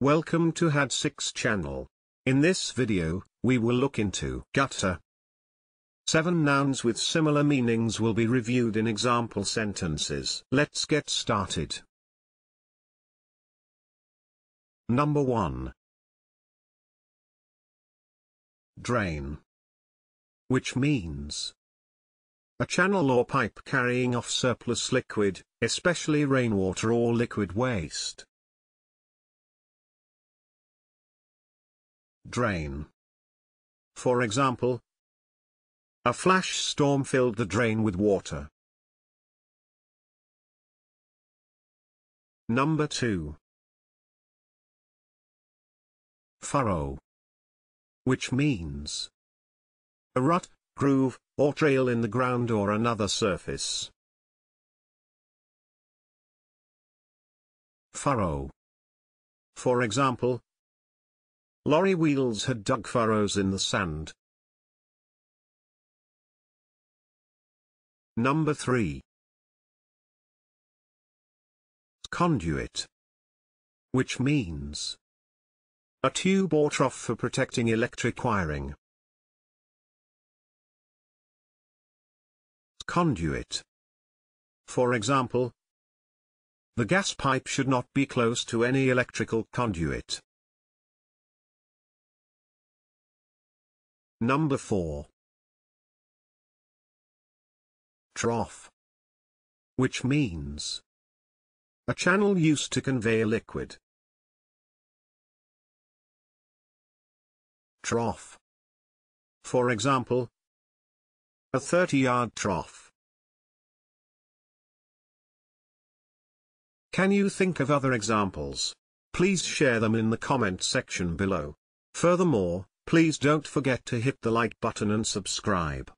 Welcome to HAD6 channel. In this video, we will look into gutter. Seven nouns with similar meanings will be reviewed in example sentences. Let's get started. Number 1. Drain. Which means a channel or pipe carrying off surplus liquid, especially rainwater or liquid waste. drain. For example, a flash storm filled the drain with water. Number 2. Furrow. Which means a rut, groove, or trail in the ground or another surface. Furrow. For example, Lorry wheels had dug furrows in the sand. Number 3. Conduit. Which means a tube or trough for protecting electric wiring. Conduit. For example, the gas pipe should not be close to any electrical conduit. Number 4. Trough. Which means a channel used to convey a liquid. Trough. For example, a 30-yard trough. Can you think of other examples? Please share them in the comment section below. Furthermore, Please don't forget to hit the like button and subscribe.